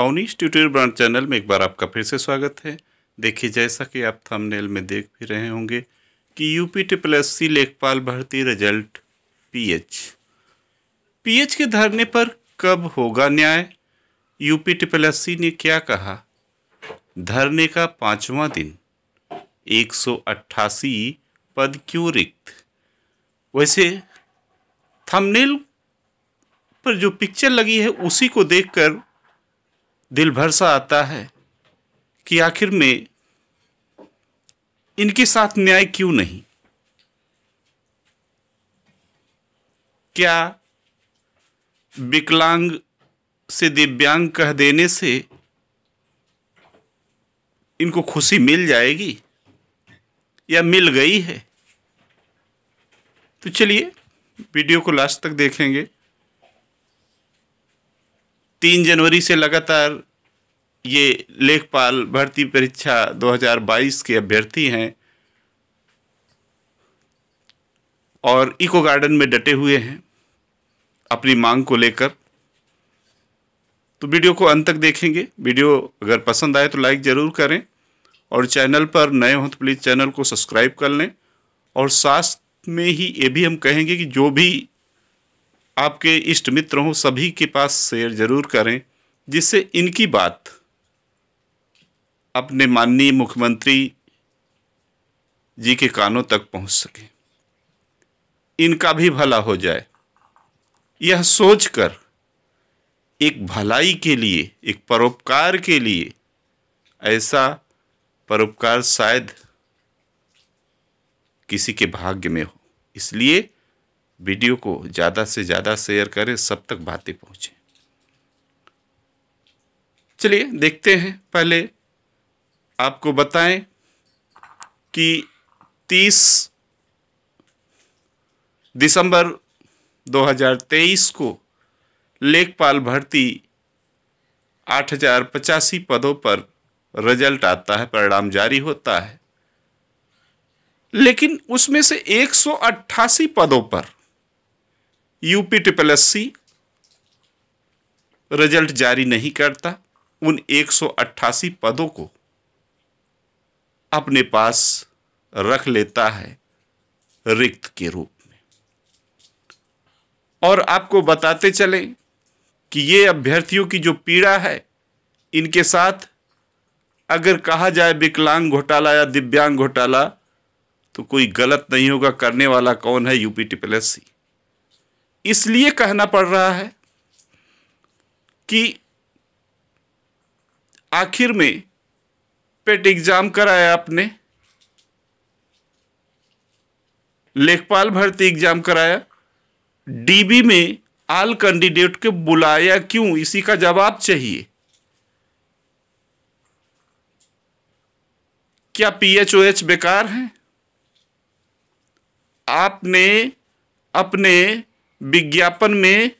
Awanish tutorial brand channel में एक बार आपका फिर से स्वागत है देखिए जैसा कि आप थंबनेल में देख भी रहे होंगे कि यूपी ट्रिपल एस सी लेखपाल भर्ती रिजल्ट पीएच पीएच के धरने पर कब होगा न्याय यूपी ट्रिपल एस सी ने क्या कहा धरने का पांचवा दिन 188 पद क्यों रिक्त वैसे थंबनेल पर जो पिक्चर लगी है उसी को देखकर दिल भर सा आता है कि आखिर में इनके साथ न्याय क्यों नहीं क्या विकलांग से दिव्यांग कह देने से इनको खुशी मिल जाएगी या मिल गई है तो चलिए वीडियो को लास्ट तक देखेंगे तीन जनवरी से लगातार ये लेखपाल भर्ती परीक्षा 2022 के अभ्यर्थी हैं और इको गार्डन में डटे हुए हैं अपनी मांग को लेकर तो वीडियो को अंत तक देखेंगे वीडियो अगर पसंद आए तो लाइक ज़रूर करें और चैनल पर नए हों तो प्लीज़ चैनल को सब्सक्राइब कर लें और साथ में ही ये भी हम कहेंगे कि जो भी आपके इष्ट मित्र हों सभी के पास शेयर ज़रूर करें जिससे इनकी बात अपने माननीय मुख्यमंत्री जी के कानों तक पहुंच सके इनका भी भला हो जाए यह सोचकर एक भलाई के लिए एक परोपकार के लिए ऐसा परोपकार शायद किसी के भाग्य में हो इसलिए वीडियो को ज़्यादा से ज़्यादा शेयर करें सब तक बातें पहुँचें चलिए देखते हैं पहले आपको बताएं कि 30 दिसंबर 2023 को लेखपाल भर्ती आठ पदों पर रिजल्ट आता है परिणाम जारी होता है लेकिन उसमें से अट्ठासी पदों पर UP triple S C result जारी नहीं करता उन अट्ठासी पदों को अपने पास रख लेता है रिक्त के रूप में और आपको बताते चले कि ये अभ्यर्थियों की जो पीड़ा है इनके साथ अगर कहा जाए विकलांग घोटाला या दिव्यांग घोटाला तो कोई गलत नहीं होगा करने वाला कौन है यूपी सी इसलिए कहना पड़ रहा है कि आखिर में पेट एग्जाम कराया आपने लेखपाल भर्ती एग्जाम कराया डीबी में आल कैंडिडेट के बुलाया क्यों इसी का जवाब चाहिए क्या पीएचओएच बेकार है आपने अपने विज्ञापन में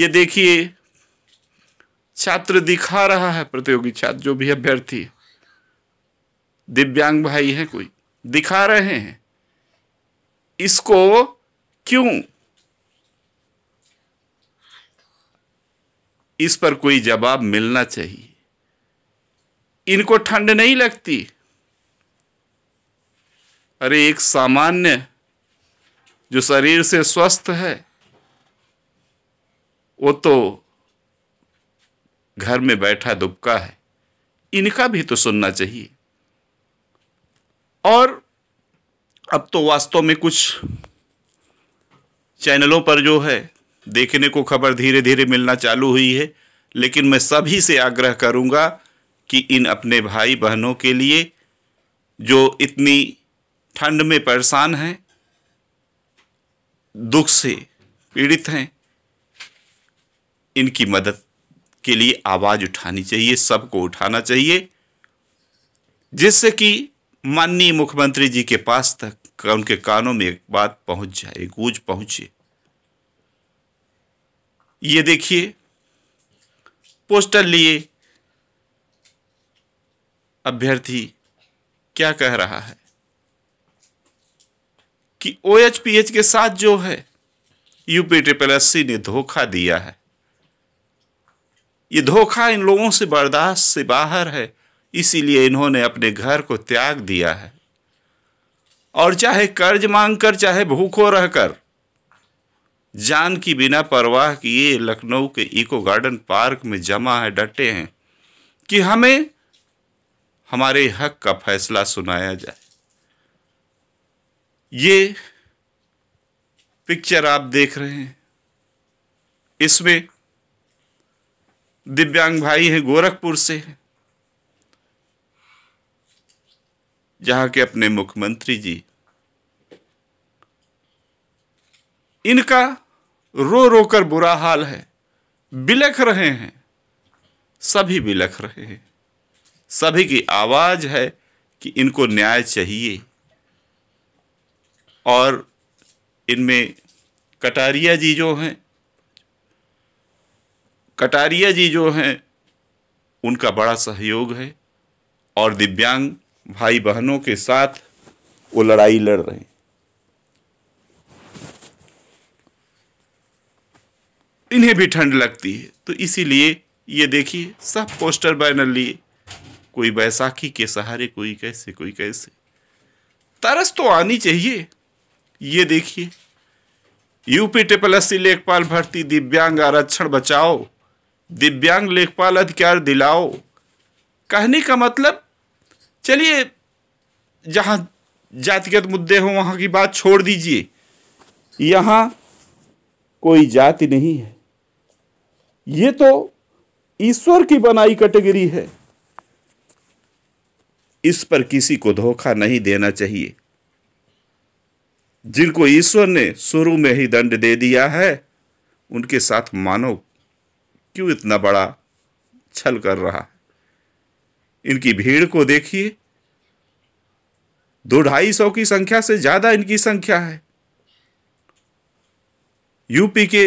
ये देखिए छात्र दिखा रहा है प्रतियोगी छात्र जो भी अभ्यर्थी दिव्यांग भाई है कोई दिखा रहे हैं इसको क्यों इस पर कोई जवाब मिलना चाहिए इनको ठंड नहीं लगती अरे एक सामान्य जो शरीर से स्वस्थ है वो तो घर में बैठा दुबका है इनका भी तो सुनना चाहिए और अब तो वास्तव में कुछ चैनलों पर जो है देखने को खबर धीरे धीरे मिलना चालू हुई है लेकिन मैं सभी से आग्रह करूंगा कि इन अपने भाई बहनों के लिए जो इतनी ठंड में परेशान हैं दुख से पीड़ित हैं इनकी मदद के लिए आवाज़ उठानी चाहिए सबको उठाना चाहिए जिससे कि माननीय मुख्यमंत्री जी के पास तक उनके कानों में एक बात पहुंच जाए एक गूंज पहुंचे ये देखिए पोस्टर लिए अभ्यर्थी क्या कह रहा है कि ओ के साथ जो है यूपी ट्रिपल एस सी ने धोखा दिया है ये धोखा इन लोगों से बर्दाश्त से बाहर है इसीलिए इन्होंने अपने घर को त्याग दिया है और चाहे कर्ज मांगकर चाहे भूखों रहकर जान की बिना परवाह कि ये लखनऊ के इको गार्डन पार्क में जमा है डटे हैं कि हमें हमारे हक का फैसला सुनाया जाए ये पिक्चर आप देख रहे हैं इसमें दिव्यांग भाई हैं गोरखपुर से हैं जहाँ के अपने मुख्यमंत्री जी इनका रो रो कर बुरा हाल है बिलख रहे हैं सभी बिलख रहे हैं सभी की आवाज़ है कि इनको न्याय चाहिए और इनमें कटारिया जी जो हैं कटारिया जी जो हैं उनका बड़ा सहयोग है और दिव्यांग भाई बहनों के साथ वो लड़ाई लड़ रहे हैं इन्हें भी ठंड लगती है तो इसीलिए ये देखिए सब पोस्टर बैनर लिए कोई बैसाखी के सहारे कोई कैसे कोई कैसे तरस तो आनी चाहिए ये देखिए यूपी ट्रिपल एस लेखपाल भर्ती दिव्यांग आरक्षण बचाओ दिव्यांग लेखपाल अधिकार दिलाओ कहने का मतलब चलिए जहां जातिगत मुद्दे हो वहां की बात छोड़ दीजिए यहां कोई जाति नहीं है ये तो ईश्वर की बनाई कैटेगरी है इस पर किसी को धोखा नहीं देना चाहिए जिनको ईश्वर ने शुरू में ही दंड दे दिया है उनके साथ मानव क्यों इतना बड़ा छल कर रहा है इनकी भीड़ को देखिए दो ढाई सौ की संख्या से ज़्यादा इनकी संख्या है यूपी के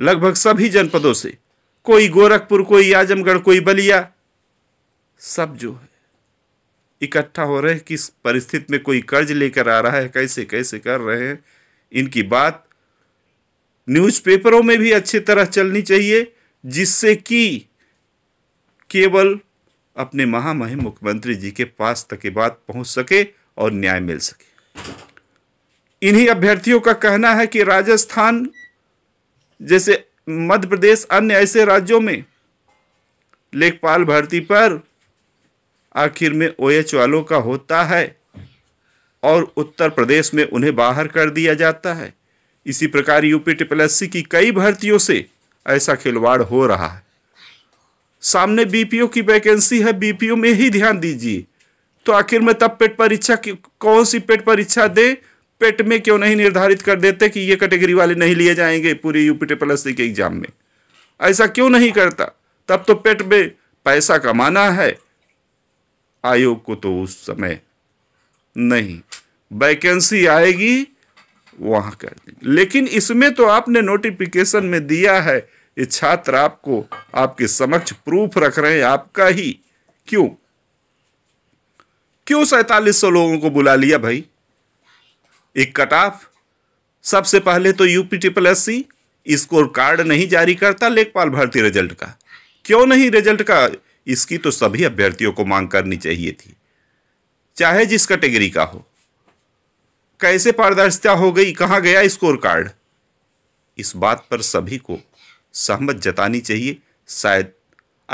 लगभग सभी जनपदों से कोई गोरखपुर कोई आजमगढ़ कोई बलिया सब जो है इकट्ठा हो रहे किस परिस्थिति में कोई कर्ज लेकर आ रहा है कैसे कैसे कर रहे हैं इनकी बात न्यूज़पेपरों में भी अच्छी तरह चलनी चाहिए जिससे कि केवल अपने महामहिम मुख्यमंत्री जी के पास बात पहुंच सके और न्याय मिल सके इन्हीं अभ्यर्थियों का कहना है कि राजस्थान जैसे मध्य प्रदेश अन्य ऐसे राज्यों में लेखपाल भर्ती पर आखिर में ओएच वालों का होता है और उत्तर प्रदेश में उन्हें बाहर कर दिया जाता है इसी प्रकार यूपी ट्रिपल एस की कई भर्तियों से ऐसा खिलवाड़ हो रहा है सामने बीपीओ की वैकेंसी है बीपीओ में ही ध्यान दीजिए तो आखिर में तब पेट परीक्षा कौन सी पेट परीक्षा दे पेट में क्यों नहीं निर्धारित कर देते कि ये कैटेगरी वाले नहीं लिए जाएंगे पूरे यूपी प्लस के एग्जाम में ऐसा क्यों नहीं करता तब तो पेट में पैसा कमाना है आयोग को तो उस समय नहीं वैकेंसी आएगी वहां कर लेकिन इसमें तो आपने नोटिफिकेशन में दिया है ये छात्र आपको आपके समक्ष प्रूफ रख रहे हैं आपका ही क्यों क्यों सैतालीस सौ लोगों को बुला लिया भाई एक कट ऑफ सबसे पहले तो UP triple S C score card नहीं जारी करता लेखपाल भर्ती रिजल्ट का क्यों नहीं रिजल्ट का इसकी तो सभी अभ्यर्थियों को मांग करनी चाहिए थी चाहे जिस कैटेगरी का हो कैसे पारदर्शिता हो गई कहां गया स्कोर कार्ड इस बात पर सभी को सहमत जतानी चाहिए शायद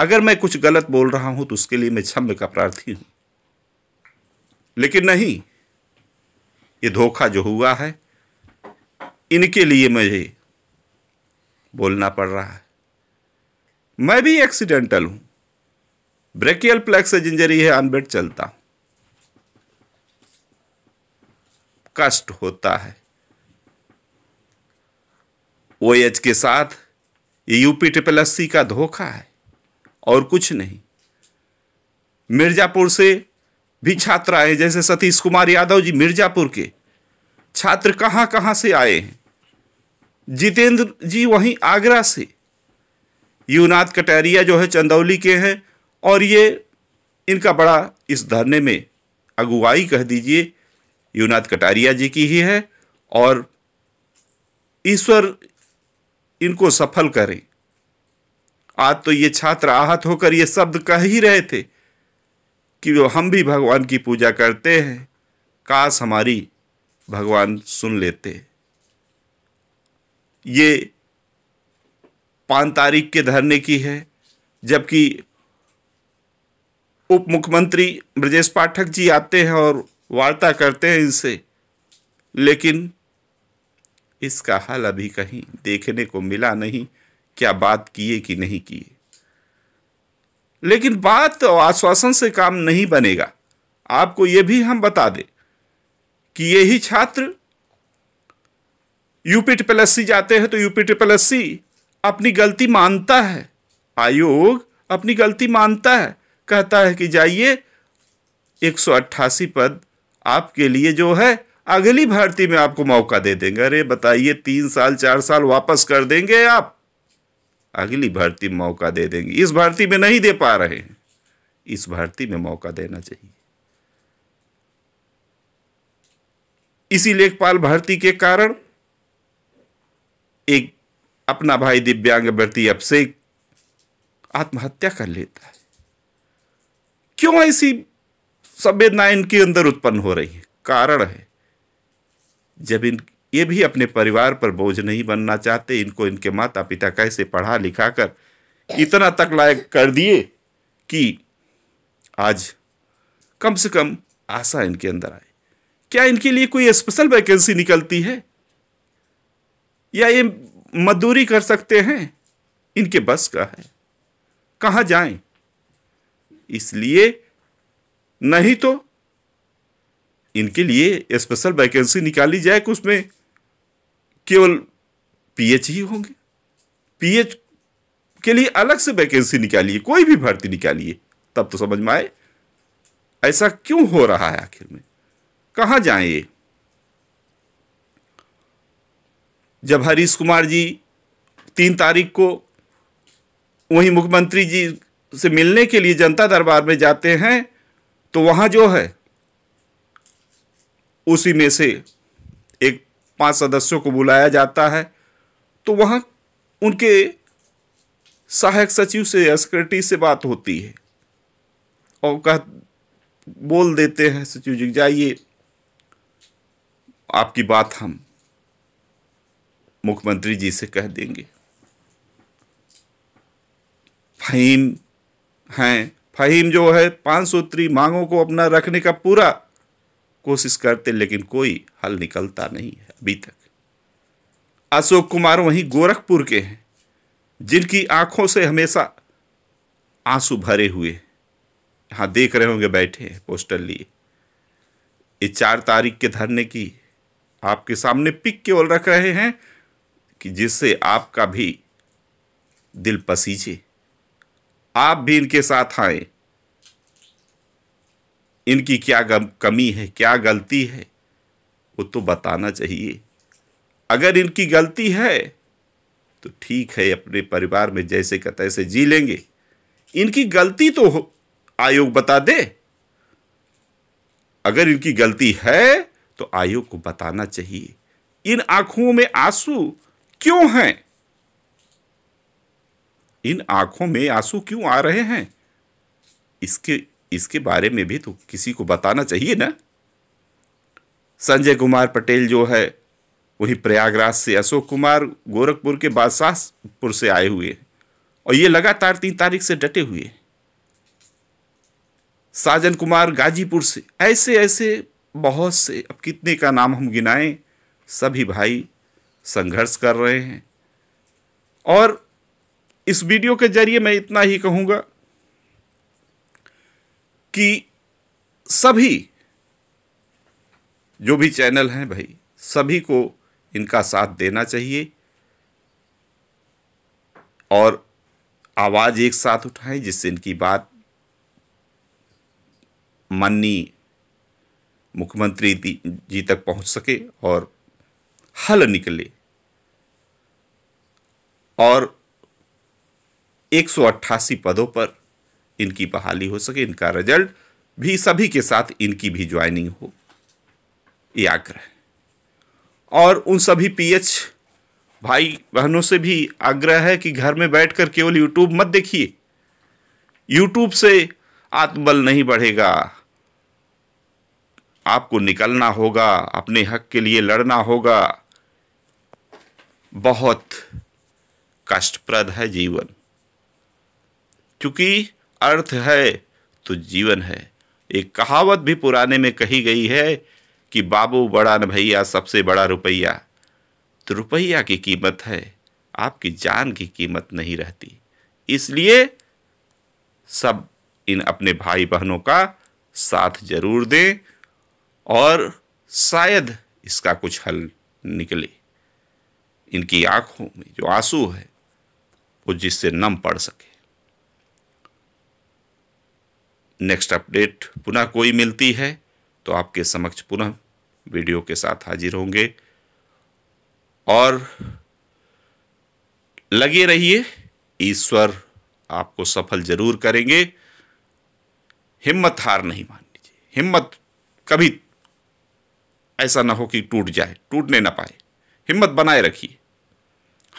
अगर मैं कुछ गलत बोल रहा हूं तो उसके लिए मैं क्षम्य का प्रार्थी हूं लेकिन नहीं ये धोखा जो हुआ है इनके लिए मुझे बोलना पड़ रहा है मैं भी एक्सीडेंटल हूं ब्रेकियल प्लेक्स इंजरी है अनबेड चलता हूं कष्ट होता है ओ एच के साथ ये यूपी ट्रिपल एससी का धोखा है और कुछ नहीं मिर्ज़ापुर से भी छात्र आए जैसे सतीश कुमार यादव जी मिर्ज़ापुर के छात्र कहाँ कहाँ से आए हैं जितेंद्र जी वहीं आगरा से युवनाथ कटारिया जो है चंदौली के हैं और ये इनका बड़ा इस धरने में अगुवाई कह दीजिए युवनाथ कटारिया जी की ही है और ईश्वर इनको सफल करें आज तो ये छात्र आहत होकर ये शब्द कह ही रहे थे कि वो हम भी भगवान की पूजा करते हैं काश हमारी भगवान सुन लेते ये पाँच तारीख के धरने की है जबकि उप मुख्यमंत्री ब्रजेश पाठक जी आते हैं और वार्ता करते हैं इनसे लेकिन इसका हल अभी कहीं देखने को मिला नहीं क्या बात किए कि नहीं किए लेकिन बात और तो आश्वासन से काम नहीं बनेगा आपको यह भी हम बता दें कि यही छात्र यूपी ट्रिपल एस सी जाते हैं तो यूपी ट्रिपल एस सी अपनी गलती मानता है आयोग अपनी गलती मानता है कहता है कि जाइए एक पद आपके लिए जो है अगली भर्ती में आपको मौका दे देंगे अरे बताइए तीन साल चार साल वापस कर देंगे आप अगली भर्ती में मौका दे देंगे इस भर्ती में नहीं दे पा रहे हैं इस भर्ती में मौका देना चाहिए इसी लेखपाल भर्ती के कारण एक अपना भाई दिव्यांग भर्ती अब से आत्महत्या कर लेता है क्यों ऐसी संवेदनाएं इनके अंदर उत्पन्न हो रही है कारण है जब इन ये भी अपने परिवार पर बोझ नहीं बनना चाहते इनको इनके माता पिता कैसे पढ़ा लिखा कर इतना तक लायक कर दिए कि आज कम से कम आशा इनके अंदर आए क्या इनके लिए कोई स्पेशल वैकेंसी निकलती है या ये मजदूरी कर सकते हैं इनके बस का है कहाँ जाएं इसलिए नहीं तो इनके लिए स्पेशल वैकेंसी निकाली जाए कि उसमें केवल पीएच ही होंगे पीएच के लिए अलग से वैकेंसी निकालिए कोई भी भर्ती निकालिए तब तो समझ में आए ऐसा क्यों हो रहा है आखिर में कहा जाए ये जब हरीश कुमार जी तीन तारीख को वहीं मुख्यमंत्री जी से मिलने के लिए जनता दरबार में जाते हैं तो वहां जो है उसी में से एक पांच सदस्यों को बुलाया जाता है तो वहाँ उनके सहायक सचिव से सेक्रेटरी से बात होती है और कह बोल देते हैं सचिव जी जाइए आपकी बात हम मुख्यमंत्री जी से कह देंगे फहीम हैं फहीम जो है सौ सूत्री मांगों को अपना रखने का पूरा कोशिश करते लेकिन कोई हल निकलता नहीं है अभी तक अशोक कुमार वहीं गोरखपुर के हैं जिनकी आंखों से हमेशा आंसू भरे हुए यहां देख रहे होंगे बैठे हैं पोस्टर लिए ये चार तारीख के धरने की आपके सामने पिक केवल रख रहे हैं कि जिससे आपका भी दिल पसीजे आप भी इनके साथ आए इनकी क्या कमी है क्या गलती है वो तो बताना चाहिए अगर इनकी गलती है तो ठीक है अपने परिवार में जैसे का तैसे जी लेंगे इनकी गलती तो आयोग बता दे अगर इनकी गलती है तो आयोग को बताना चाहिए इन आंखों में आंसू क्यों हैं इन आंखों में आंसू क्यों आ रहे हैं इसके इसके बारे में भी तो किसी को बताना चाहिए ना संजय कुमार पटेल जो है वही प्रयागराज से अशोक कुमार गोरखपुर के बादशाहपुर से आए हुए हैं और ये लगातार तीन तारीख से डटे हुए साजन कुमार गाजीपुर से ऐसे ऐसे बहुत से अब कितने का नाम हम गिनाएं सभी भाई संघर्ष कर रहे हैं और इस वीडियो के जरिए मैं इतना ही कहूँगा कि सभी जो भी चैनल हैं भाई सभी को इनका साथ देना चाहिए और आवाज़ एक साथ उठाएं जिससे इनकी बात माननीय मुख्यमंत्री जी तक पहुंच सके और हल निकले और एक पदों पर इनकी बहाली हो सके इनका रिजल्ट भी सभी के साथ इनकी भी ज्वाइनिंग हो ये आग्रह और उन सभी पीएच भाई बहनों से भी आग्रह है कि घर में बैठकर केवल यूट्यूब मत देखिए यूट्यूब से आत्मबल नहीं बढ़ेगा आपको निकलना होगा अपने हक के लिए लड़ना होगा बहुत कष्टप्रद है जीवन क्योंकि अर्थ है तो जीवन है एक कहावत भी पुराने में कही गई है कि बाबू बड़ा न भैया सबसे बड़ा रुपया तो रुपया की कीमत है आपकी जान की कीमत नहीं रहती इसलिए सब इन अपने भाई बहनों का साथ जरूर दें और शायद इसका कुछ हल निकले इनकी आंखों में जो आंसू है वो जिससे नम पड़ सके नेक्स्ट अपडेट पुनः कोई मिलती है तो आपके समक्ष पुनः वीडियो के साथ हाजिर होंगे और लगे रहिए ईश्वर आपको सफल जरूर करेंगे हिम्मत हार नहीं मान लीजिए हिम्मत कभी ऐसा ना हो कि टूट जाए टूटने ना पाए हिम्मत बनाए रखिए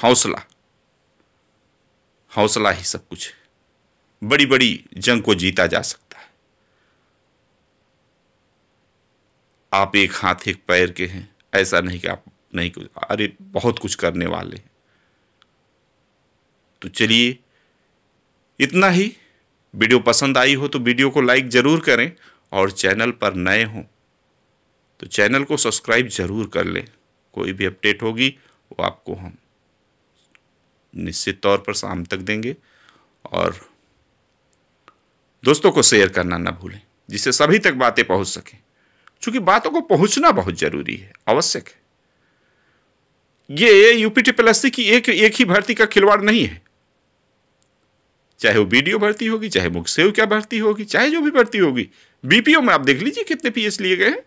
हौसला हौसला ही सब कुछ बड़ी बड़ी जंग को जीता जा सकता आप एक हाथ एक पैर के हैं ऐसा नहीं कि आप नहीं कुछ अरे बहुत कुछ करने वाले हैं तो चलिए इतना ही वीडियो पसंद आई हो तो वीडियो को लाइक ज़रूर करें और चैनल पर नए हों तो चैनल को सब्सक्राइब ज़रूर कर लें कोई भी अपडेट होगी वो आपको हम निश्चित तौर पर शाम तक देंगे और दोस्तों को शेयर करना ना भूलें जिससे सभी तक बातें पहुंच सकें चूंकि बातों को पहुंचना बहुत जरूरी है आवश्यक है ये यूपीटी ट्रिपलएससी की एक एक ही भर्ती का खिलवाड़ नहीं है चाहे वो बीडीओ भर्ती होगी चाहे मुख सेव क्या भर्ती होगी चाहे जो भी भर्ती होगी बीपीओ में आप देख लीजिए कितने पीएस लिए गए हैं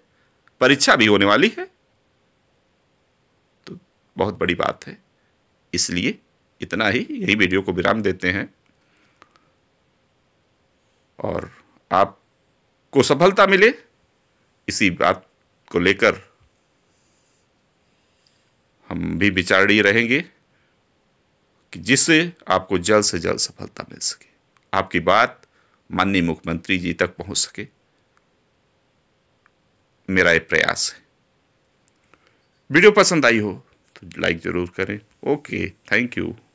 परीक्षा भी होने वाली है तो बहुत बड़ी बात है इसलिए इतना ही यही वीडियो को विराम देते हैं और आपको सफलता मिले इसी बात को लेकर हम भी विचारणीय रहेंगे कि जिससे आपको जल्द से जल्द सफलता मिल सके आपकी बात माननीय मुख्यमंत्री जी तक पहुंच सके मेरा ये प्रयास है वीडियो पसंद आई हो तो लाइक ज़रूर करें ओके थैंक यू